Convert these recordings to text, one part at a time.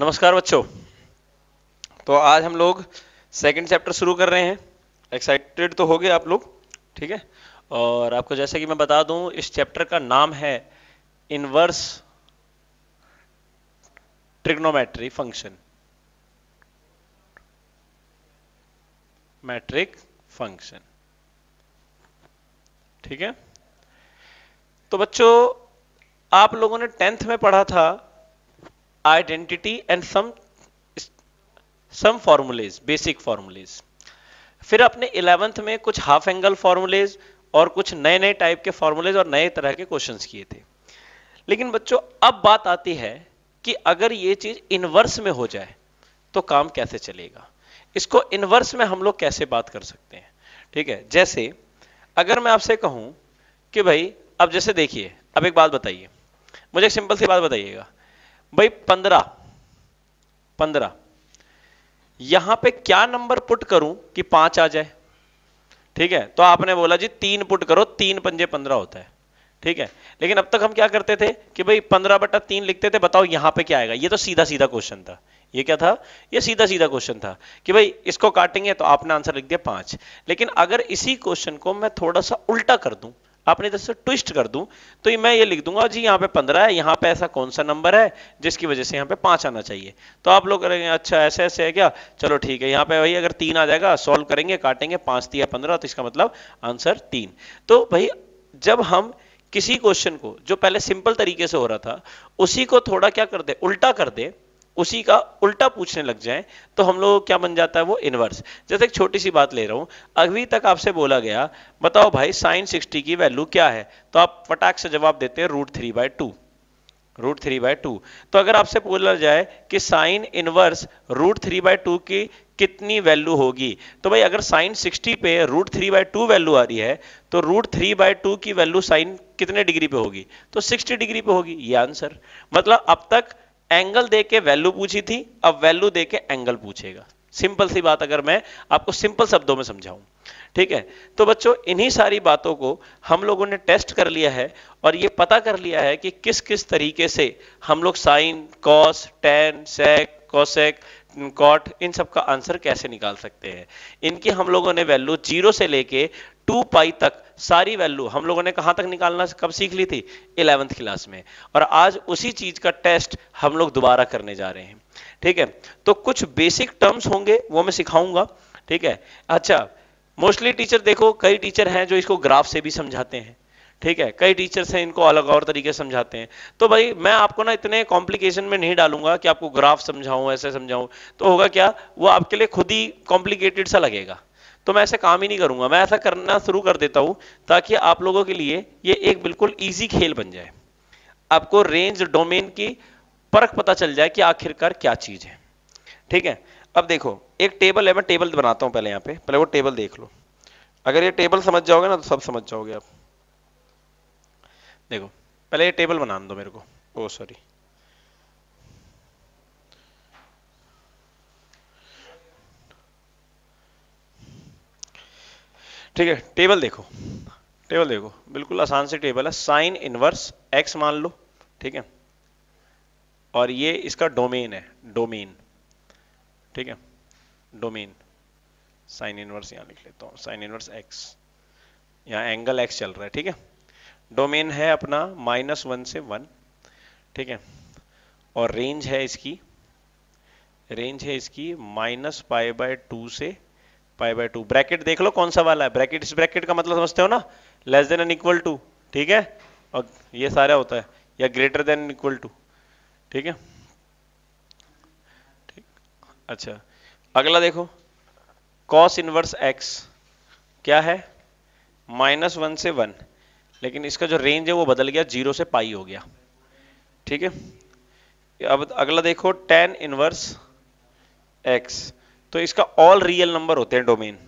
नमस्कार बच्चों तो आज हम लोग सेकंड चैप्टर शुरू कर रहे हैं एक्साइटेड तो हो गए आप लोग ठीक है और आपको जैसे कि मैं बता दूं इस चैप्टर का नाम है inverse trigonometry function metric function ठीक है तो बच्चों आप लोगों ने टेंथ में पढ़ा था identity and some some formulas basic formulas फिर अपने इलेवेंथ में कुछ हाफ एंगल फॉर्मूलेज और कुछ नए नए टाइप के फॉर्मूलेज और नए तरह के क्वेश्चंस किए थे लेकिन बच्चों अब बात आती है कि अगर ये चीज इनवर्स में हो जाए तो काम कैसे चलेगा इसको इनवर्स में हम लोग कैसे बात कर सकते हैं ठीक है जैसे अगर मैं आपसे कहूं कि भाई अब जैसे देखिए अब एक बात बताइए मुझे एक सिंपल सी बात बताइएगा भाई पंद्रह पंद्रह यहां पे क्या नंबर पुट करूं कि पांच आ जाए ठीक है तो आपने बोला जी तीन पुट करो तीन पंजे पंद्रह होता है ठीक है लेकिन अब तक हम क्या करते थे कि भाई पंद्रह बटा तीन लिखते थे बताओ यहां पे क्या आएगा ये तो सीधा सीधा क्वेश्चन था ये क्या था ये सीधा सीधा क्वेश्चन था कि भाई इसको काटेंगे तो आपने आंसर लिख दिया पांच लेकिन अगर इसी क्वेश्चन को मैं थोड़ा सा उल्टा कर दूं अपने इधर से ट्विस्ट कर दूं तो मैं ये लिख दूंगा जी यहाँ पे पंद्रह है यहाँ पे ऐसा कौन सा नंबर है जिसकी वजह से यहाँ पे पांच आना चाहिए तो आप लोग करेंगे अच्छा ऐसे ऐसे है क्या चलो ठीक है यहाँ पे भाई अगर तीन आ जाएगा सॉल्व करेंगे काटेंगे पांच तीन पंद्रह तो इसका मतलब आंसर तीन तो भाई जब हम किसी क्वेश्चन को जो पहले सिंपल तरीके से हो रहा था उसी को थोड़ा क्या कर दे उल्टा कर दे उसी का उल्टा पूछने लग जाए तो हम लोग क्या बन जाता है वो इनवर्स जैसे एक छोटी सी बात ले रहा हूं अभी तक आपसे बोला गया बताओ भाई साइन सिक्सटी की वैल्यू क्या है तो आप फटाक से जवाब देते हैं root three by two root three by two तो अगर आपसे बोला जाए कि sine inverse root three by two की कितनी वैल्यू होगी तो भाई अगर साइन सिक्सटी पे root three by two value आ रही है तो रूट थ्री बाय टू की वैल्यू साइन कितने डिग्री पे होगी तो सिक्सटी डिग्री पे होगी ये आंसर मतलब अब तक एंगल दे के वैल्यू पूछी थी अब वैल्यू दे के एंगल पूछेगा सिंपल सी बात अगर मैं आपको सिंपल शब्दों में समझाऊं ठीक है तो बच्चों इन्हीं सारी बातों को हम लोगों ने टेस्ट कर लिया है और ये पता कर लिया है कि किस किस तरीके से हम लोग sine cos tan sec cosec cot इन सब का आंसर कैसे निकाल सकते हैं इनकी हम लोगों ने वैल्यू जीरो से लेके टू पाई तक सारी वैल्यू हम लोगों ने कहां तक निकालना कब सीख ली थी इलेवंथ क्लास में और आज उसी चीज का टेस्ट हम लोग दोबारा करने जा रहे हैं ठीक है तो कुछ बेसिक टर्म्स होंगे वो मैं सिखाऊंगा ठीक है अच्छा मोस्टली टीचर देखो कई टीचर हैं जो इसको ग्राफ से भी समझाते हैं ठीक है कई टीचर्स हैं इनको अलग और तरीके समझाते हैं तो भाई मैं आपको ना इतने कॉम्प्लिकेशन में नहीं डालूंगा कि आपको ग्राफ समझाऊं ऐसे समझाऊं तो होगा क्या वो आपके लिए खुद ही कॉम्प्लिकेटेड सा लगेगा तो मैं ऐसा काम ही नहीं करूंगा मैं ऐसा करना शुरू कर देता हूं ताकि आप लोगों के लिए ये एक बिल्कुल ईजी खेल बन जाए आपको रेंज डोमेन की परख पता चल जाए कि आखिरकार क्या चीज है ठीक है अब देखो एक टेबल है मैं टेबल बनाता हूं पहले यहाँ पे पहले वो टेबल देख लो अगर ये टेबल समझ जाओगे ना तो सब समझ जाओगे आप देखो पहले ये टेबल बना दो मेरे को ओ सॉरी ठीक है टेबल देखो टेबल देखो बिल्कुल आसान से टेबल है साइन इनवर्स एक्स मान लो ठीक है और ये इसका डोमेन है डोमेन ठीक है डोमेन साइन इनवर्स यहां लिख लेता हूं साइन इनवर्स एक्स यहां एंगल एक्स चल रहा है ठीक है डोमेन है अपना माइनस वन से वन ठीक है और रेंज है इसकी रेंज है इसकी माइनस पाई बाय टू से पाई बाय टू ब्रैकेट देख लो कौन सा वाला है ब्रैकेट इस ब्रैकेट का मतलब समझते हो ना less than and equal to ठीक है और ये सारा होता है या ग्रेटर देन इक्वल टू ठीक है ठीक अच्छा अगला देखो कॉस इनवर्स एक्स क्या है माइनस वन से वन लेकिन इसका जो रेंज है वो बदल गया जीरो से पाई हो गया ठीक है अब अगला देखो टेन इनवर्स एक्स तो इसका ऑल रियल नंबर होते हैं डोमेन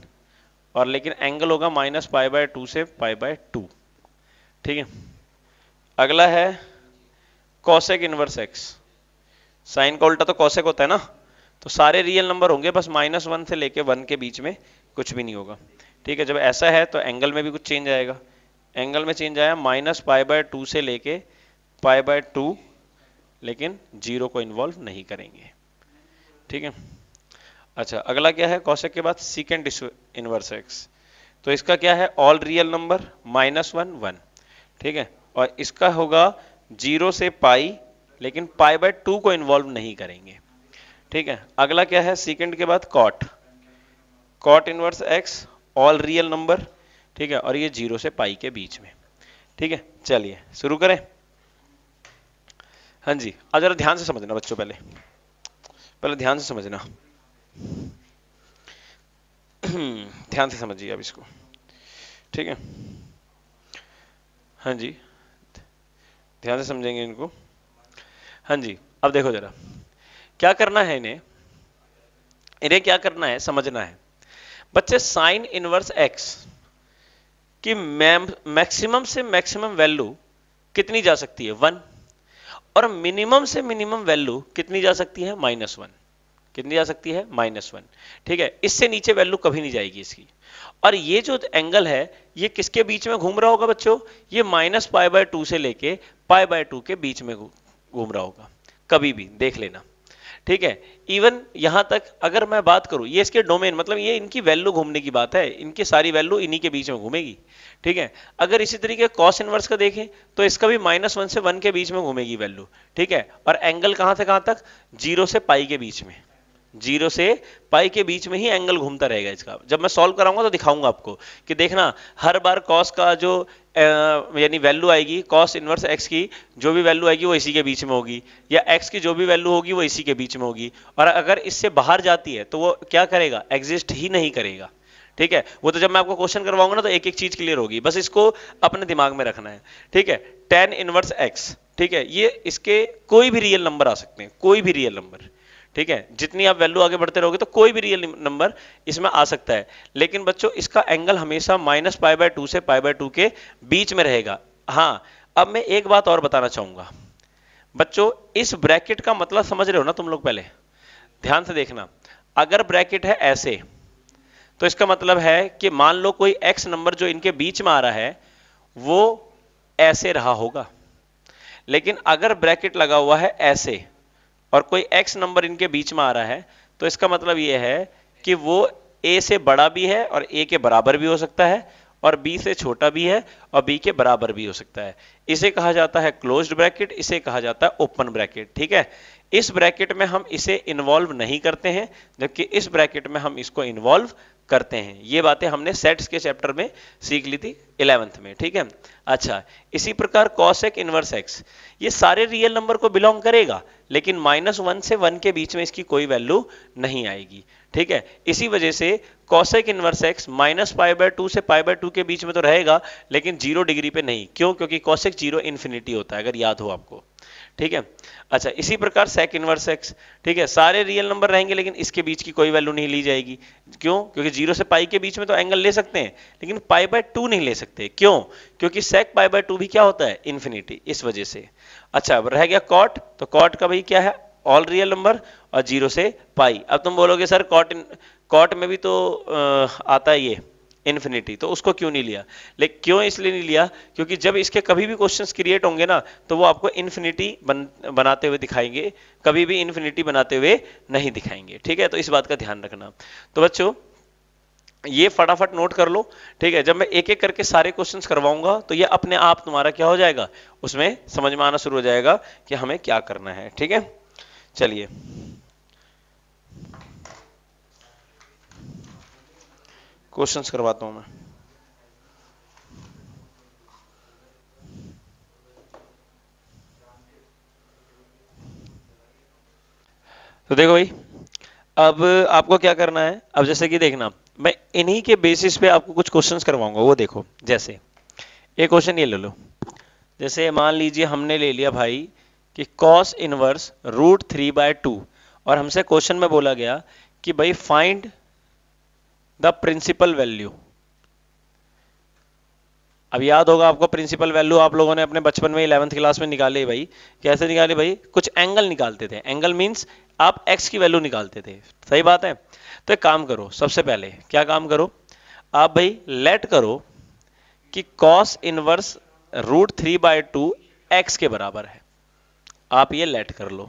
और लेकिन एंगल होगा माइनस पाई बाय टू से पाई बाय टू ठीक है अगला है कॉसेक इनवर्स एक्स साइन का उल्टा तो कॉसेक होता है ना तो सारे रियल नंबर होंगे बस माइनस वन से लेके वन के बीच में कुछ भी नहीं होगा ठीक है जब ऐसा है तो एंगल में भी कुछ चेंज आएगा एंगल में चेंज आया माइनस पाई बाय टू से लेके पाई बाय टू लेकिन जीरो को इन्वॉल्व नहीं करेंगे ठीक है अच्छा अगला क्या है कौशक के बाद सिकेंड इनवर्स एक्स तो इसका क्या है all real number minus one one ठीक है और इसका होगा जीरो से पाई लेकिन पाई बाय टू को इन्वॉल्व नहीं करेंगे ठीक है अगला क्या है सिकेंड के बाद cot cot inverse x all real number ठीक है और ये जीरो से पाई के बीच में ठीक है चलिए शुरू करें हाँ जी अब जरा ध्यान से समझना बच्चों पहले पहले ध्यान से समझना ध्यान से समझिए आप इसको ठीक है हाँ जी ध्यान से समझेंगे इनको हाँ जी अब देखो जरा क्या करना है इन्हें इन्हें क्या करना है समझना है बच्चे साइन इनवर्स एक्स की मैक्सिमम से मैक्सिमम वैल्यू कितनी जा सकती है वन और मिनिमम से मिनिमम वैल्यू कितनी जा सकती है माइनस वन कितनी जा सकती है माइनस वन ठीक है इससे नीचे वैल्यू कभी नहीं जाएगी इसकी और ये जो एंगल है ये किसके बीच में घूम रहा होगा बच्चों ये माइनस पाई बाय टू से लेके पाई बाय टू के बीच में घूम रहा होगा कभी भी देख लेना ठीक है इवन यहां तक अगर मैं बात करूं ये इसके डोमेन मतलब ये इनकी वैल्यू घूमने की बात है इनकी सारी वैल्यू इन्हीं के बीच में घूमेगी ठीक है अगर इसी तरीके कॉस इनवर्स का देखें तो इसका भी माइनस वन से वन के बीच में घूमेगी वैल्यू ठीक है और एंगल कहां से कहां तक जीरो से पाई के बीच में जीरो से पाई के बीच में ही एंगल घूमता रहेगा इसका जब मैं सॉल्व कराऊंगा तो दिखाऊंगा आपको कि देखना हर बार कॉस का जो यानी वैल्यू आएगी कॉस इनवर्स एक्स की जो भी वैल्यू आएगी वो इसी के बीच में होगी या एक्स की जो भी वैल्यू होगी वो इसी के बीच में होगी और अगर इससे बाहर जाती है तो वो क्या करेगा एग्जिस्ट ही नहीं करेगा ठीक है वो तो जब मैं आपको क्वेश्चन करवाऊंगा ना तो एक एक चीज क्लियर होगी बस इसको अपने दिमाग में रखना है ठीक है टेन इनवर्स एक्स ठीक है ये इसके कोई भी रियल नंबर आ सकते हैं कोई भी रियल नंबर ठीक है जितनी आप वैल्यू आगे बढ़ते रहोगे तो कोई भी रियल नंबर इसमें आ सकता है लेकिन बच्चों इसका एंगल हमेशा माइनस पाई बाय टू से पाई बाय टू के बीच में रहेगा हाँ अब मैं एक बात और बताना चाहूंगा बच्चों इस ब्रैकेट का मतलब समझ रहे हो ना तुम लोग पहले ध्यान से देखना अगर ब्रैकेट है ऐसे तो इसका मतलब है कि मान लो कोई एक्स नंबर जो इनके बीच में आ रहा है वो ऐसे रहा होगा लेकिन अगर ब्रैकेट लगा हुआ है ऐसे और कोई x नंबर इनके बीच में आ रहा है तो इसका मतलब यह है कि वो a से बड़ा भी है और a के बराबर भी हो सकता है और b से छोटा भी है और b के बराबर भी हो सकता है इसे कहा जाता है क्लोज्ड ब्रैकेट इसे कहा जाता है ओपन ब्रैकेट ठीक है इस ब्रैकेट में हम इसे इन्वॉल्व नहीं करते हैं जबकि इस ब्रैकेट में हम इसको इन्वॉल्व करते हैं ये बातें हमने सेट्स के चैप्टर में सीख ली थी इलेवेंथ में ठीक है अच्छा इसी प्रकार कॉस एक इनवर्स एक्स ये सारे रियल नंबर को बिलोंग करेगा लेकिन माइनस वन से वन के बीच में इसकी कोई वैल्यू नहीं आएगी ठीक है इसी वजह से cosec inverse x minus pi by two से पाई बाय टू के बीच में तो रहेगा लेकिन जीरो डिग्री पे नहीं क्यों क्योंकि कॉसेक जीरो इन्फिनिटी होता है अगर याद हो आपको ठीक है अच्छा इसी प्रकार सेक इनवर्स एक्स ठीक है सारे रियल नंबर रहेंगे लेकिन इसके बीच की कोई वैल्यू नहीं ली जाएगी क्यों क्योंकि जीरो से पाई के बीच में तो एंगल ले सकते हैं लेकिन पाई बाय टू नहीं ले सकते क्यों क्योंकि सेक पाई बाय टू भी क्या होता है इन्फिनिटी इस वजह से अच्छा अब रह गया कॉट तो कॉट का भाई क्या है ऑल रियल नंबर और जीरो से पाई अब तुम बोलोगे सर कॉट कॉट में भी तो आ, आता है ये इन्फिनिटी तो उसको क्यों नहीं लिया लेकिन क्यों इसलिए नहीं लिया क्योंकि जब इसके कभी भी क्वेश्चन क्रिएट होंगे ना तो वो आपको इन्फिनिटी बन, बनाते हुए दिखाएंगे कभी भी इन्फिनिटी बनाते हुए नहीं दिखाएंगे ठीक है तो इस बात का ध्यान रखना तो बच्चों ये फटाफट नोट कर लो ठीक है जब मैं एक एक करके सारे क्वेश्चंस करवाऊंगा तो ये अपने आप तुम्हारा क्या हो जाएगा उसमें समझ में आना शुरू हो जाएगा कि हमें क्या करना है ठीक है चलिए क्वेश्चंस करवाता हूं मैं तो देखो भाई अब आपको क्या करना है अब जैसे कि देखना मैं इन्हीं के बेसिस पे आपको कुछ क्वेश्चंस करवाऊंगा वो देखो जैसे एक क्वेश्चन ये ले लो जैसे मान लीजिए हमने ले लिया भाई कि cos inverse root three by two और हमसे क्वेश्चन में बोला गया कि भाई फाइंड द प्रिंसिपल वैल्यू अब याद होगा आपको प्रिंसिपल वैल्यू आप लोगों ने अपने बचपन में इलेवंथ क्लास में निकाले भाई कैसे निकाले भाई कुछ एंगल निकालते थे एंगल मीन्स आप एक्स की वैल्यू निकालते थे सही बात है तो एक काम करो सबसे पहले क्या काम करो आप भाई लेट करो कि cos inverse root three by two x के बराबर है आप ये लेट कर लो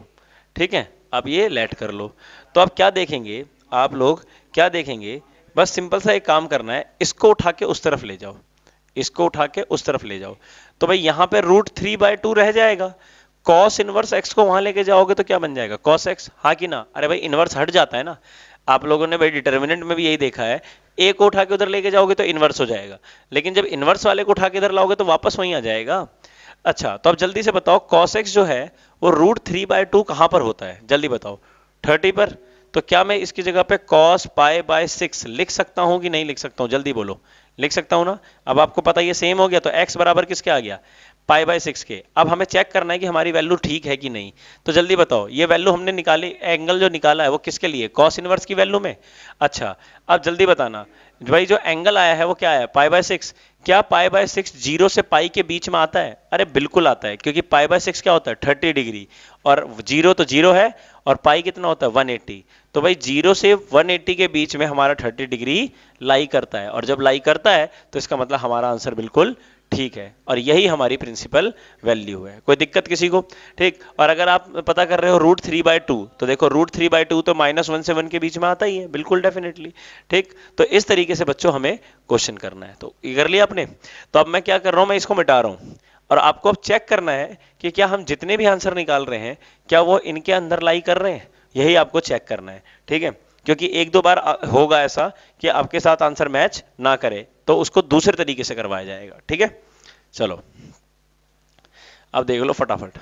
ठीक है आप ये लेट कर लो तो आप क्या देखेंगे आप लोग क्या देखेंगे बस सिंपल सा एक काम करना है इसको उठा के उस तरफ ले जाओ इसको उठा के उस तरफ ले जाओ तो भाई यहां पे रूट थ्री बाय टू रह जाएगा कॉस इनवर्स एक्स को वहां लेके जाओगे तो क्या बन जाएगा कॉस एक्स हाँ कि ना अरे भाई इनवर्स हट जाता है ना आप लोगों ने भाई डिटर्मिनेंट में भी यही देखा है ए को उठा के उधर लेके जाओगे तो इनवर्स हो जाएगा लेकिन जब इनवर्स वाले को उठा के इधर लाओगे तो वापस वहीं आ जाएगा अच्छा तो अब जल्दी से बताओ कॉस एक्स जो है वो रूट थ्री बाय टू कहां पर होता है जल्दी बताओ थर्टी पर तो क्या मैं इसकी जगह पे कॉस पाए बाय सिक्स लिख सकता हूं कि नहीं लिख सकता हूं जल्दी बोलो लिख सकता हूं ना अब आपको पता ये सेम हो गया तो एक्स बराबर किसके आ गया पाई बाय सिक्स के अब हमें चेक करना है कि हमारी वैल्यू ठीक है कि नहीं तो जल्दी बताओ ये वैल्यू हमने निकाली एंगल जो निकाला है वो किसके लिए कॉस इनवर्स की वैल्यू में अच्छा अब जल्दी बताना भाई जो एंगल आया है वो क्या है पाई बाय सिक्स क्या पाई बाय सिक्स जीरो से पाई के बीच में आता है अरे बिल्कुल आता है क्योंकि पाई बाय सिक्स क्या होता है थर्टी डिग्री और जीरो तो जीरो है और पाई कितना होता है वन एट्टी तो भाई जीरो से 180 के बीच में हमारा 30 डिग्री लाई करता है और जब लाई करता है तो इसका मतलब हमारा आंसर बिल्कुल ठीक है और यही हमारी प्रिंसिपल वैल्यू है कोई दिक्कत किसी को ठीक और अगर आप पता कर रहे हो रूट थ्री बाय टू तो देखो रूट थ्री बाय टू तो माइनस वन से वन के बीच में आता ही है बिल्कुल डेफिनेटली ठीक तो इस तरीके से बच्चों हमें क्वेश्चन करना है तो ये कर लिया आपने तो अब मैं क्या कर रहा हूँ मैं इसको मिटा रहा हूँ और आपको अब चेक करना है कि क्या हम जितने भी आंसर निकाल रहे हैं क्या वो इनके अंदर लाई कर रहे हैं यही आपको चेक करना है ठीक है क्योंकि एक दो बार होगा ऐसा कि आपके साथ आंसर मैच ना करे तो उसको दूसरे तरीके से करवाया जाएगा ठीक है चलो अब देख लो फटाफट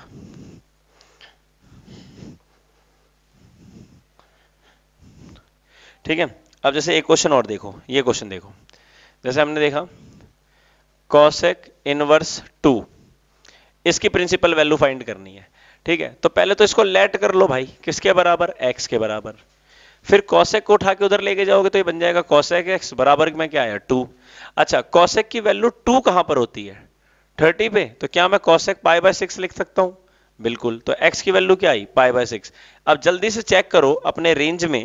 ठीक है अब जैसे एक क्वेश्चन और देखो ये क्वेश्चन देखो जैसे हमने देखा कॉसेक इनवर्स टू इसकी प्रिंसिपल वैल्यू फाइंड करनी है ठीक है तो पहले तो इसको लेट कर लो भाई किसके बराबर एक्स के बराबर फिर कौशेक को उठा के उधर लेके जाओगे तो ये बन जाएगा कौशेक एक्स बराबर में क्या आया टू अच्छा कौशेक की वैल्यू टू कहां पर होती है थर्टी पे तो क्या मैं कौशेक पाई बाय सिक्स लिख सकता हूं बिल्कुल तो एक्स की वैल्यू क्या आई पाई बाय सिक्स अब जल्दी से चेक करो अपने रेंज में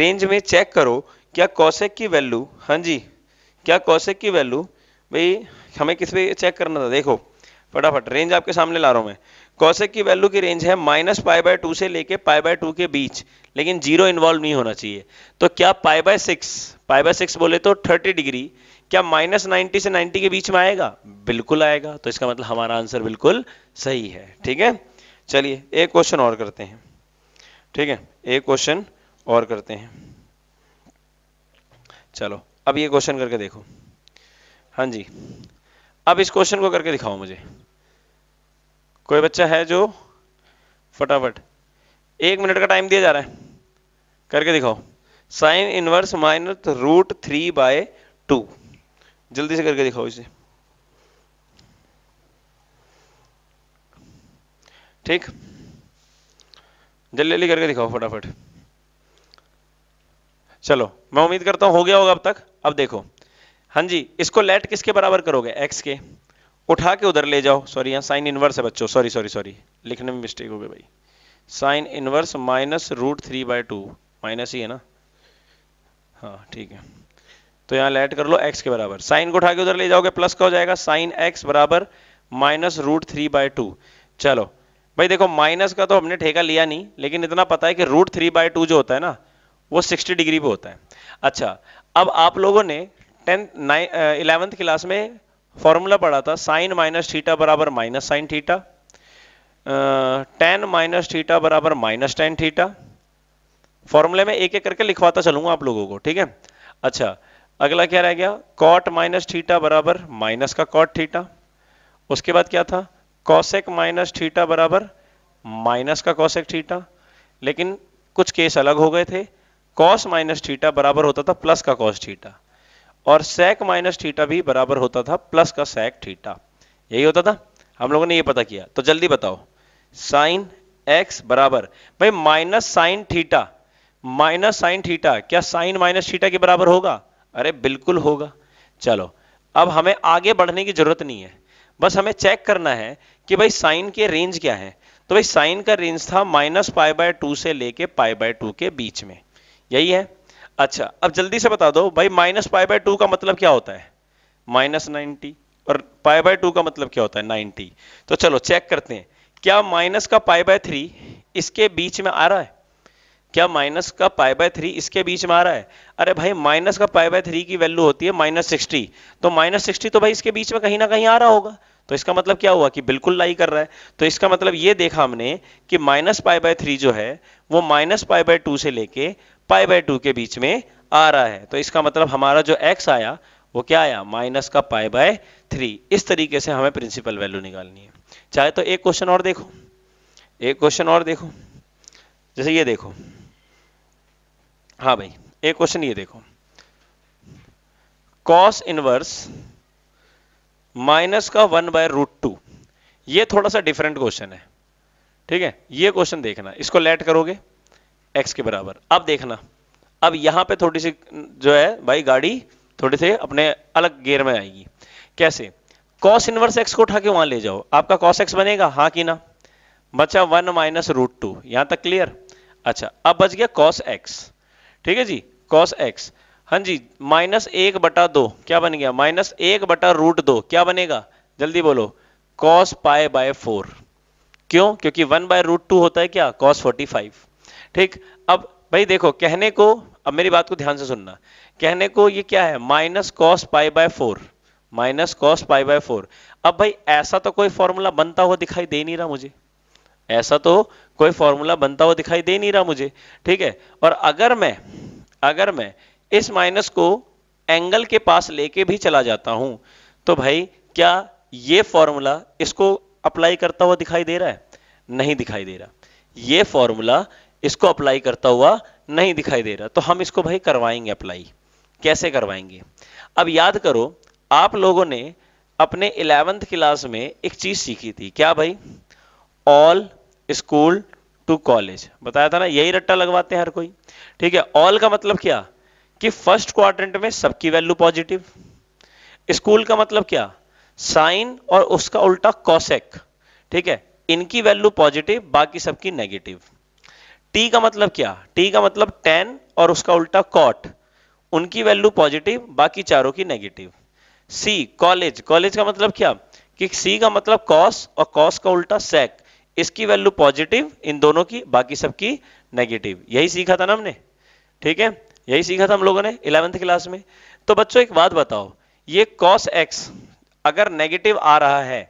रेंज में चेक करो क्या कौशेक की वैल्यू हाँ जी क्या कौशेक की वैल्यू भाई हमें किस पे चेक करना था देखो फटाफट रेंज आपके सामने ला रहा हूं मैं कौशिक की वैल्यू की रेंज है माइनस पाई बाय टू से लेके पाई बाय टू के बीच लेकिन जीरो इन्वॉल्व नहीं होना चाहिए तो क्या pi by six pi by six बोले तो थर्टी डिग्री क्या माइनस नाइनटी से नाइनटी के बीच में आएगा बिल्कुल आएगा तो इसका मतलब हमारा आंसर बिल्कुल सही है ठीक है चलिए एक क्वेश्चन और करते हैं ठीक है एक क्वेश्चन और करते हैं चलो अब ये क्वेश्चन करके देखो हाँ जी अब इस क्वेश्चन को करके दिखाओ मुझे कोई बच्चा है जो फटाफट एक मिनट का टाइम दिया जा रहा है करके दिखाओ sine inverse minus root three by two जल्दी से करके दिखाओ इसे ठीक जल्दी जल्दी करके दिखाओ फटाफट चलो मैं उम्मीद करता हूं हो गया होगा अब तक अब देखो हाँ जी इसको लेट किसके बराबर करोगे एक्स के उठा के उधर ले जाओ सॉरी यहाँ साइन इनवर्स है बच्चों सॉरी सॉरी सॉरी लिखने में मिस्टेक हो गई भाई sine inverse minus root three by two minus ही है ना हाँ ठीक है तो यहाँ लेट कर लो x के बराबर साइन को उठा के उधर ले जाओगे प्लस का हो जाएगा साइन x बराबर minus root three by two चलो भाई देखो माइनस का तो हमने ठेका लिया नहीं लेकिन इतना पता है कि रूट थ्री बाय टू जो होता है ना वो सिक्सटी डिग्री पे होता है अच्छा अब आप लोगों ने टेंथ नाइन इलेवंथ क्लास में फॉर्मूला पढ़ा था साइन माइनस थीटा बराबर minus sine theta tan minus theta बराबर माइनस टेन थीटा फॉर्मूले में एक एक करके लिखवाता चलूंगा आप लोगों को ठीक है अच्छा अगला क्या रह गया कॉट माइनस थीटा बराबर माइनस का कॉट थीटा उसके बाद क्या था कॉसेक माइनस थीटा बराबर माइनस का कॉसेक थीटा लेकिन कुछ केस अलग हो गए थे कॉस माइनस थीटा बराबर होता था प्लस का कॉस थीटा और sec माइनस थीटा भी बराबर होता था प्लस का sec थीटा यही होता था हम लोगों ने ये पता किया तो जल्दी बताओ साइन x बराबर भाई minus sine theta minus sine theta क्या साइन माइनस थीटा के बराबर होगा अरे बिल्कुल होगा चलो अब हमें आगे बढ़ने की जरूरत नहीं है बस हमें चेक करना है कि भाई साइन के रेंज क्या है तो भाई साइन का रेंज था माइनस पाई बाय टू से लेके पाई बाय टू के बीच में यही है अच्छा अब जल्दी से बता दो भाई माइनस पाई बाय टू का मतलब क्या होता है माइनस नाइनटी और पाई बाय टू का मतलब क्या होता है नाइनटी तो चलो चेक करते हैं क्या माइनस का पाई बाय थ्री इसके बीच में आ रहा है क्या माइनस का पाई बाय थ्री इसके बीच में आ रहा है अरे भाई माइनस का पाई बाय थ्री की वैल्यू होती है माइनस सिक्सटी तो माइनस सिक्सटी तो भाई इसके बीच में कहीं ना कहीं आ रहा होगा तो इसका मतलब क्या हुआ कि बिल्कुल लाई कर रहा है तो इसका मतलब ये देखा हमने कि माइनस पाई बाय थ्री जो है वो माइनस पाई बाय टू से लेके पाई बाई टू के बीच में आ रहा है तो इसका मतलब हमारा जो एक्स आया वो क्या आया माइनस का पाई बाय थ्री इस तरीके से हमें प्रिंसिपल वैल्यू निकालनी है चाहे तो एक क्वेश्चन और देखो एक क्वेश्चन और देखो जैसे ये देखो हाँ भाई एक क्वेश्चन ये देखो कॉस इनवर्स माइनस का वन बाय रूट टू ये थोड़ा सा डिफरेंट क्वेश्चन है ठीक है ये क्वेश्चन देखना इसको लेट करोगे एक्स के बराबर अब देखना अब यहां पे थोड़ी सी जो है भाई गाड़ी थोड़ी से अपने अलग गेयर में आएगी कैसे कॉस इनवर्स एक्स को उठा के वहां ले जाओ आपका कॉस x बनेगा हाँ कि ना बचा वन माइनस रूट टू यहां तक क्लियर अच्छा अब बच गया कॉस एक्स ठीक है जी कॉस एक्स हाँ जी माइनस एक बटा दो क्या बन गया माइनस एक बटा रूट दो क्या बनेगा जल्दी बोलो कॉस पाए बाय फोर क्यों क्योंकि वन बाय रूट टू होता है क्या कॉस फोर्टी फाइव ठीक अब भाई देखो कहने को अब मेरी बात को ध्यान से सुनना कहने को ये क्या है minus cos pi by four minus cos pi by four अब भाई ऐसा तो कोई फॉर्मूला बनता हुआ दिखाई दे नहीं रहा मुझे ऐसा तो कोई फॉर्मूला बनता हुआ दिखाई दे नहीं रहा मुझे ठीक है और अगर मैं अगर मैं इस माइनस को एंगल के पास लेके भी चला जाता हूं तो भाई क्या ये फॉर्मूला इसको अप्लाई करता हुआ दिखाई दे रहा है नहीं दिखाई दे रहा ये फॉर्मूला इसको अप्लाई करता हुआ नहीं दिखाई दे रहा तो हम इसको भाई करवाएंगे अप्लाई कैसे करवाएंगे अब याद करो आप लोगों ने अपने इलेवेंथ क्लास में एक चीज सीखी थी क्या भाई ऑल स्कूल टू कॉलेज बताया था ना यही रट्टा लगवाते हैं हर कोई ठीक है ऑल का मतलब क्या कि फर्स्ट क्वाड्रेंट में सबकी वैल्यू पॉजिटिव स्कूल का मतलब क्या साइन और उसका उल्टा कॉसेक ठीक है इनकी वैल्यू पॉजिटिव बाकी सबकी नेगेटिव टी का मतलब क्या टी का मतलब टेन और उसका उल्टा कॉट उनकी वैल्यू पॉजिटिव बाकी चारों की नेगेटिव सी कॉलेज कॉलेज का मतलब क्या कि सी का मतलब कॉस और कॉस का उल्टा सेक इसकी वैल्यू पॉजिटिव इन दोनों की बाकी सबकी नेगेटिव यही सीखा था ना हमने ठीक है यही सीखा था हम लोगों ने इलेवेंथ क्लास में तो बच्चों एक बात बताओ ये कॉस एक्स अगर नेगेटिव आ रहा है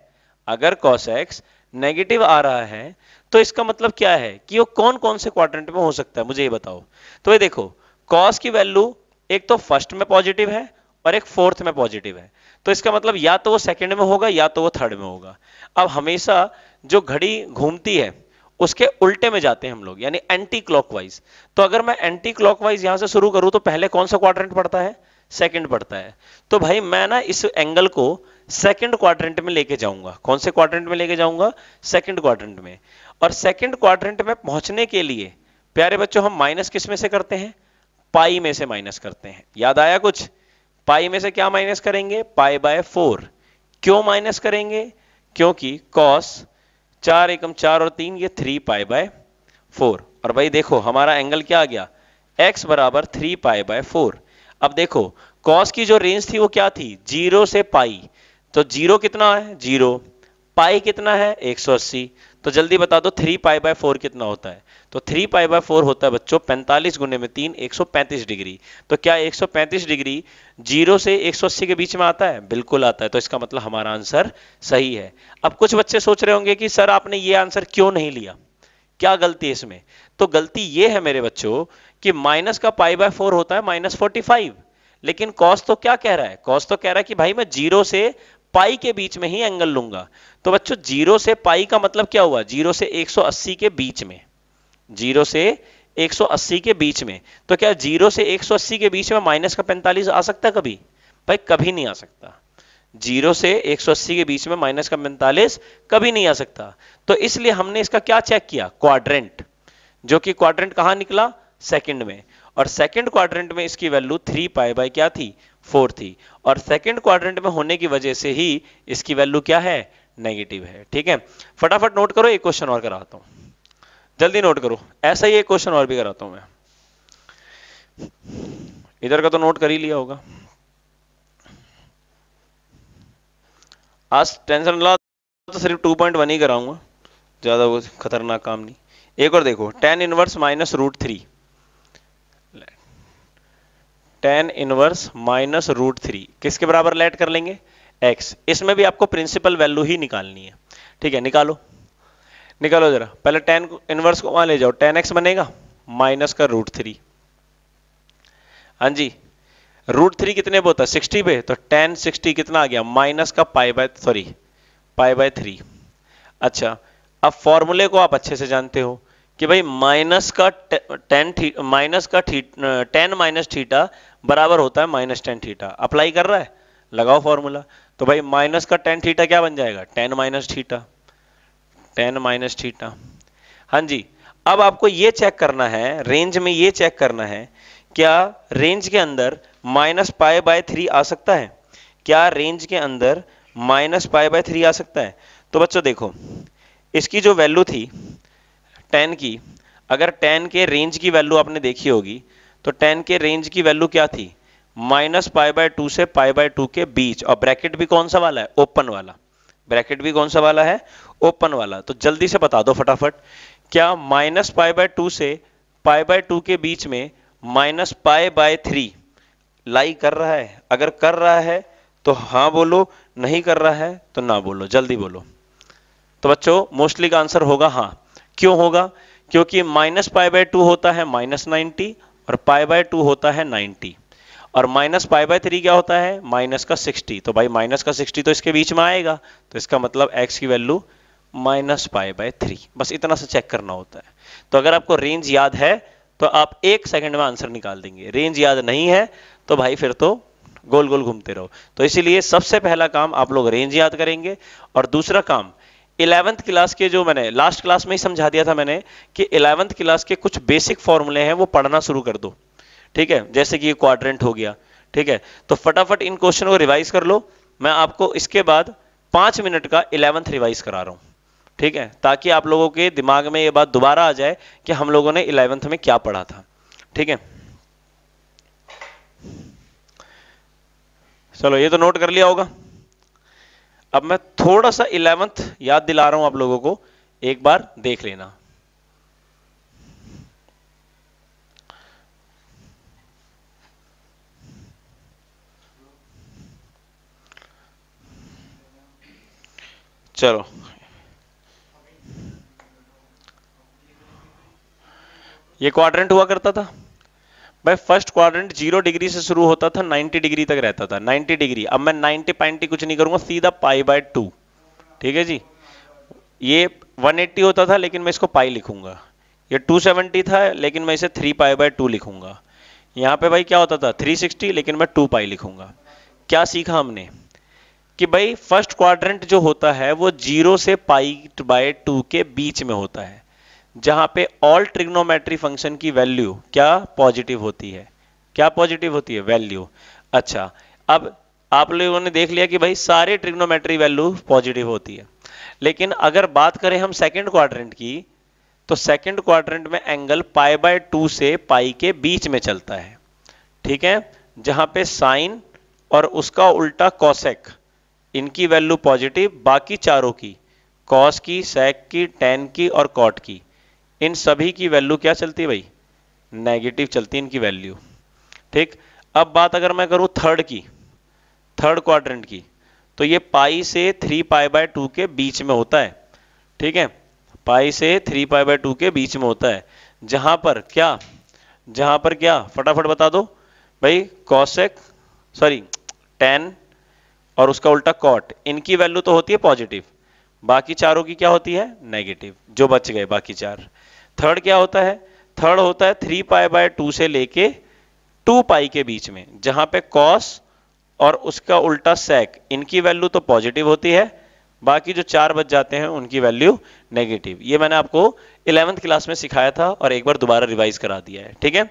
अगर कॉस एक्स नेगेटिव आ रहा है तो इसका मतलब क्या है कि वो कौन कौन से क्वाड्रेंट में हो सकता है मुझे ये बताओ तो ये देखो कॉस की वैल्यू एक तो फर्स्ट में पॉजिटिव है और एक फोर्थ में पॉजिटिव है तो इसका मतलब या तो वो सेकंड में होगा या तो वो थर्ड में होगा अब हमेशा जो घड़ी घूमती है उसके उल्टे में जाते हैं हम लोग यानी एंटी क्लॉकवाइज तो अगर मैं एंटी क्लॉकवाइज यहां से शुरू करूं तो पहले कौन सा क्वाड्रेंट पड़ता है सेकंड पड़ता है तो भाई मैं ना इस एंगल को सेकंड क्वाड्रेंट में लेके जाऊंगा कौन से क्वाड्रेंट में लेके जाऊंगा सेकंड क्वाड्रेंट में और सेकंड क्वाड्रेंट में पहुंचने के लिए प्यारे बच्चों हम माइनस किस में से करते हैं पाई में से माइनस करते हैं याद आया कुछ पाई में से क्या माइनस करेंगे पाई बाय फोर क्यों माइनस करेंगे क्योंकि कॉस चार एकम चार और तीन ये थ्री पाई बाय फोर और भाई देखो हमारा एंगल क्या आ गया एक्स बराबर थ्री पाई बाय फोर अब देखो कॉस की जो रेंज थी वो क्या थी जीरो से पाई तो जीरो कितना है जीरो पाई कितना है 180 तो जल्दी बता दो थ्री पाई बाय फोर कितना होता है तो थ्री पाई बाय फोर होता है बच्चों पैंतालीस गुने में तीन एक सौ पैंतीस डिग्री तो क्या एक सौ पैंतीस डिग्री जीरो से एक सौ अस्सी के बीच में आता है बिल्कुल आता है तो इसका मतलब हमारा आंसर सही है अब कुछ बच्चे सोच रहे होंगे कि सर आपने ये आंसर क्यों नहीं लिया क्या गलती है इसमें तो गलती ये है मेरे बच्चों कि माइनस का पाई बाय फोर होता है माइनस फोर्टी फाइव लेकिन कॉस तो क्या कह रहा है कॉस तो कह रहा है कि भाई मैं जीरो से पाई के बीच में ही एंगल लूंगा तो बच्चों जीरो से पाई का मतलब क्या हुआ जीरो से 180 के बीच में जीरो से 180 के बीच में तो क्या जीरो से 180 के बीच में माइनस का 45 आ सकता कभी भाई कभी नहीं आ सकता जीरो से 180 के बीच में माइनस का 45 कभी नहीं आ सकता तो इसलिए हमने इसका क्या चेक किया क्वाड्रेंट जो कि क्वाड्रेंट कहां निकला सेकंड में और सेकंड क्वाड्रेंट में इसकी वैल्यू थ्री पाई बाय क्या थी फोर थी और सेकेंड क्वाड्रेंट में होने की वजह से ही इसकी वैल्यू क्या है नेगेटिव है ठीक है फटाफट नोट करो एक क्वेश्चन और कराता हूं जल्दी नोट करो ऐसा ही एक क्वेश्चन और भी कराता हूं मैं इधर का तो नोट कर ही लिया होगा आज टेंशन ला तो सिर्फ 2.1 ही कराऊंगा ज्यादा वो खतरनाक काम नहीं एक और देखो tan inverse minus root three tan inverse minus root three किसके बराबर लेट कर लेंगे एक्स इसमें भी आपको प्रिंसिपल वैल्यू ही निकालनी है ठीक है निकालो निकालो जरा पहले टेन इनवर्स को वहां ले जाओ टेन एक्स बनेगा माइनस का रूट थ्री हाँ जी रूट थ्री कितने पे होता है सिक्सटी पे तो टेन सिक्सटी कितना आ गया माइनस का pi by sorry pi by three अच्छा अब फॉर्मूले को आप अच्छे से जानते हो कि भाई माइनस का टेन माइनस का टेन माइनस थीटा बराबर होता है माइनस टेन थीटा अप्लाई कर रहा है लगाओ फॉर्मूला तो भाई माइनस का टेन थीटा क्या बन जाएगा tan minus theta tan minus theta हाँ जी अब आपको ये चेक करना है रेंज में ये चेक करना है क्या रेंज के अंदर माइनस पाए बाय थ्री आ सकता है क्या रेंज के अंदर माइनस पाए बाय थ्री आ सकता है तो बच्चों देखो इसकी जो वैल्यू थी टेन की अगर टेन के रेंज की वैल्यू आपने देखी होगी तो टेन के रेंज की वैल्यू क्या थी माइनस पाई बाय टू से पाई बाय टू के बीच और ब्रैकेट भी कौन सा वाला है ओपन वाला ब्रैकेट भी कौन सा वाला है ओपन वाला तो जल्दी से बता दो फटाफट क्या माइनस पाई बाय टू से पाई बाय टू के बीच में minus pi by three lie कर रहा है अगर कर रहा है तो हाँ बोलो नहीं कर रहा है तो ना बोलो जल्दी बोलो तो बच्चों मोस्टली का आंसर होगा हाँ क्यों होगा क्योंकि माइनस पाई बाय टू होता है माइनस नाइनटी और पाई बाय टू होता है 90 और माइनस पाई बाय थ्री क्या होता है माइनस का 60 तो भाई माइनस का 60 तो इसके बीच में आएगा तो इसका मतलब एक्स की value minus pi by three बस इतना सा चेक करना होता है तो अगर आपको रेंज याद है तो आप एक सेकंड में आंसर निकाल देंगे रेंज याद नहीं है तो भाई फिर तो गोल गोल घूमते रहो तो इसीलिए सबसे पहला काम आप लोग रेंज याद करेंगे और दूसरा काम इलेवंथ क्लास के जो मैंने लास्ट क्लास में ही समझा दिया था मैंने कि इलेवंथ क्लास के कुछ बेसिक फॉर्मूले हैं वो पढ़ना शुरू कर दो ठीक है जैसे कि ये क्वाड्रेंट हो गया ठीक है तो फटाफट इन क्वेश्चन को रिवाइज कर लो मैं आपको इसके बाद पांच मिनट का इलेवंथ रिवाइज करा रहा हूं ठीक है ताकि आप लोगों के दिमाग में ये बात दोबारा आ जाए कि हम लोगों ने इलेवंथ में क्या पढ़ा था ठीक है चलो ये तो नोट कर लिया होगा अब मैं थोड़ा सा इलेवंथ याद दिला रहा हूं आप लोगों को एक बार देख लेना चलो ये क्वाड्रेंट हुआ करता था भाई फर्स्ट क्वाड्रेंट जीरो डिग्री से शुरू होता था 90 डिग्री तक रहता था 90 डिग्री अब मैं 90 पाइंटी कुछ नहीं करूंगा सीधा पाई बाय टू ठीक है जी ये 180 होता था लेकिन मैं इसको पाई लिखूंगा ये 270 था लेकिन मैं इसे थ्री पाई बाय टू लिखूंगा यहाँ पे भाई क्या होता था 360 लेकिन मैं टू पाई लिखूंगा क्या सीखा हमने कि भाई फर्स्ट क्वाड्रेंट जो होता है वो जीरो से पाई बाय टू के बीच में होता है जहां पे ऑल ट्रिग्नोमेट्री फंक्शन की वैल्यू क्या पॉजिटिव होती है क्या पॉजिटिव होती है वैल्यू अच्छा अब आप लोगों ने देख लिया कि भाई सारे ट्रिग्नोमेट्री वैल्यू पॉजिटिव होती है लेकिन अगर बात करें हम सेकेंड क्वाड्रेंट की तो सेकेंड क्वाड्रेंट में एंगल पाई बाय टू से पाई के बीच में चलता है ठीक है जहां पे साइन और उसका उल्टा कॉसेक इनकी वैल्यू पॉजिटिव बाकी चारों की कॉस की सेक की टेन की और कॉट की इन सभी की वैल्यू क्या चलती है भाई नेगेटिव चलती है इनकी वैल्यू ठीक अब बात अगर मैं करूं थर्ड की थर्ड क्वाड्रेंट की तो ये पाई से थ्री पाई बाय टू के बीच में होता है ठीक है पाई से थ्री पाई बाय टू के बीच में होता है जहां पर क्या जहां पर क्या फटाफट बता दो भाई कॉसेक सॉरी टेन और उसका उल्टा कॉट इनकी वैल्यू तो होती है पॉजिटिव बाकी चारों की क्या होती है नेगेटिव जो बच गए बाकी चार थर्ड क्या होता है थर्ड होता है थ्री पाई बाय टू से लेके टू पाई के बीच में जहां पे कॉस और उसका उल्टा सेक इनकी वैल्यू तो पॉजिटिव होती है बाकी जो चार बच जाते हैं उनकी वैल्यू नेगेटिव ये मैंने आपको इलेवेंथ क्लास में सिखाया था और एक बार दोबारा रिवाइज करा दिया है ठीक है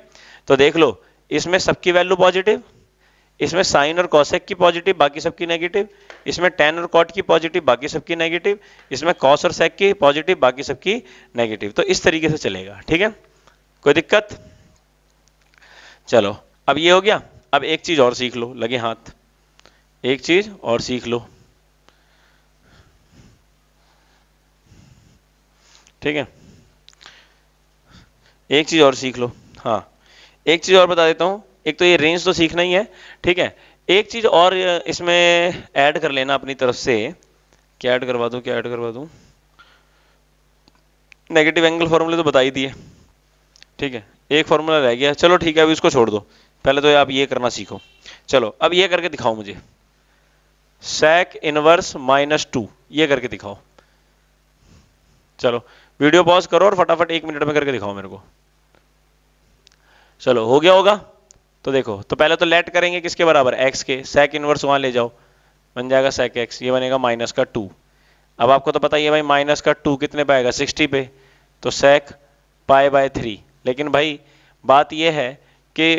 तो देख लो इसमें सबकी वैल्यू पॉजिटिव इसमें साइन और कॉशेक की पॉजिटिव बाकी सबकी नेगेटिव इसमें टेन और कॉट की पॉजिटिव बाकी सबकी नेगेटिव इसमें कॉस और सेक की पॉजिटिव बाकी सबकी नेगेटिव तो इस तरीके से चलेगा ठीक है कोई दिक्कत चलो अब ये हो गया अब एक चीज और सीख लो लगे हाथ एक चीज और सीख लो ठीक है एक चीज और सीख लो हाँ एक चीज और बता देता हूं एक तो ये रेंज तो सीखना ही है ठीक है एक चीज़ और इसमें ऐड कर लेना अपनी तरफ से क्या ऐड करवा दू क्या ऐड करवा दू नेगेटिव एंगल फॉर्मूले तो बता ही दिए ठीक है एक फॉर्मूला रह गया चलो ठीक है अभी उसको छोड़ दो पहले तो आप ये करना सीखो चलो अब ये करके दिखाओ मुझे सेक इनवर्स माइनस टू ये करके दिखाओ चलो वीडियो पॉज करो और फटाफट एक मिनट में करके दिखाओ मेरे को चलो हो गया होगा तो देखो तो पहले तो लेट करेंगे किसके बराबर x के sec इनवर्स वहां ले जाओ बन जाएगा sec x ये बनेगा माइनस का टू अब आपको तो पता ही है भाई माइनस का टू कितने पे आएगा 60 पे तो sec पाए बाय लेकिन भाई बात यह है कि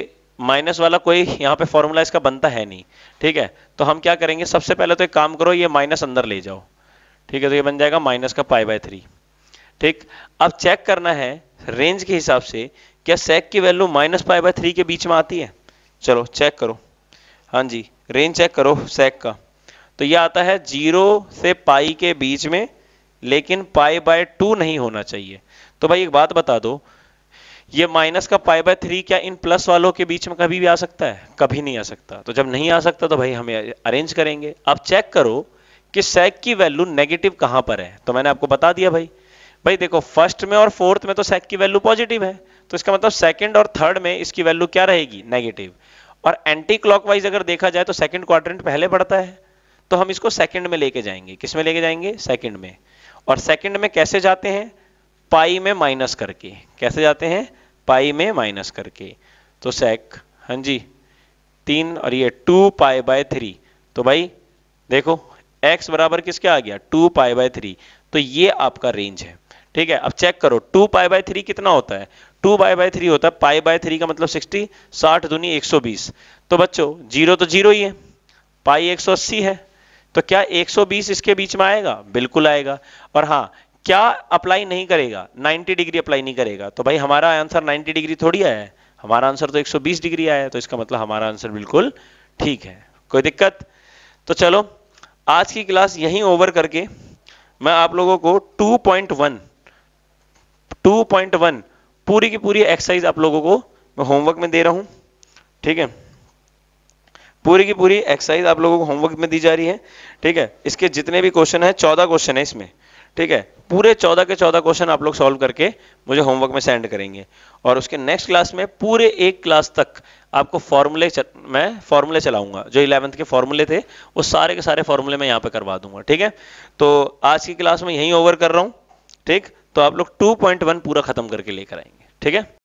माइनस वाला कोई यहाँ पे फॉर्मूला इसका बनता है नहीं ठीक है तो हम क्या करेंगे सबसे पहले तो एक काम करो ये माइनस अंदर ले जाओ ठीक है तो ये बन जाएगा माइनस का पाए बाय थ्री ठीक अब चेक करना है रेंज के हिसाब से क्या सेक की value minus five by three के बीच में आती है चलो चेक करो हाँ जी रेंज चेक करो सेक का तो ये आता है जीरो से पाई के बीच में लेकिन पाई बाय टू नहीं होना चाहिए तो भाई एक बात बता दो ये माइनस का पाई बाय थ्री क्या इन प्लस वालों के बीच में कभी भी आ सकता है कभी नहीं आ सकता तो जब नहीं आ सकता तो भाई हमें अरेंज करेंगे अब चेक करो कि सेक की वैल्यू नेगेटिव कहां पर है तो मैंने आपको बता दिया भाई भाई देखो फर्स्ट में और फोर्थ में तो सेक की वैल्यू पॉजिटिव है तो इसका मतलब सेकंड और थर्ड में इसकी वैल्यू क्या रहेगी नेगेटिव और एंटी क्लॉकवाइज अगर देखा जाए तो सेकंड क्वाड्रेंट पहले बढ़ता है तो हम इसको सेकंड में लेके जाएंगे किस में लेके जाएंगे सेकंड में और सेकंड में कैसे जाते हैं पाई में माइनस करके कैसे जाते हैं पाई में माइनस करके तो सेक हाँ जी तीन और ये टू पाई बाय थ्री तो भाई देखो एक्स बराबर किसके आ गया टू पाई बाय थ्री तो ये आपका रेंज है ठीक है अब चेक करो टू पाई बाय थ्री कितना होता है टू बाई बाई थ्री होता है पाई बाय थ्री का मतलब सिक्सटी साठ दूनी एक सौ बीस तो बच्चों जीरो तो जीरो ही है पाई एक सौ अस्सी है तो क्या एक सौ बीस इसके बीच में आएगा बिल्कुल आएगा और हाँ क्या अप्लाई नहीं करेगा नाइन्टी डिग्री अप्लाई नहीं करेगा तो भाई हमारा आंसर नाइन्टी डिग्री थोड़ी आया है हमारा आंसर तो एक सौ बीस डिग्री आया है तो इसका मतलब हमारा आंसर बिल्कुल ठीक है कोई दिक्कत तो चलो आज की क्लास यहीं ओवर करके मैं आप लोगों को 2.1 2.1 पूरी की पूरी एक्सरसाइज आप लोगों को मैं होमवर्क में दे रहा हूं ठीक है पूरी की पूरी एक्सरसाइज आप लोगों को होमवर्क में दी जा रही है ठीक है इसके जितने भी क्वेश्चन है चौदह क्वेश्चन है इसमें ठीक है पूरे चौदह के चौदह क्वेश्चन आप लोग सॉल्व करके मुझे होमवर्क में सेंड करेंगे और उसके नेक्स्ट क्लास में पूरे एक क्लास तक आपको फॉर्मूले मैं फॉर्मूले चलाऊंगा जो इलेवंथ के फॉर्मूले थे वो सारे के सारे फॉर्मूले मैं यहाँ पे करवा दूंगा ठीक है तो आज की क्लास में यही ओवर कर रहा हूँ ठीक तो आप लोग 2.1 पूरा खत्म करके लेकर आएंगे ठीक है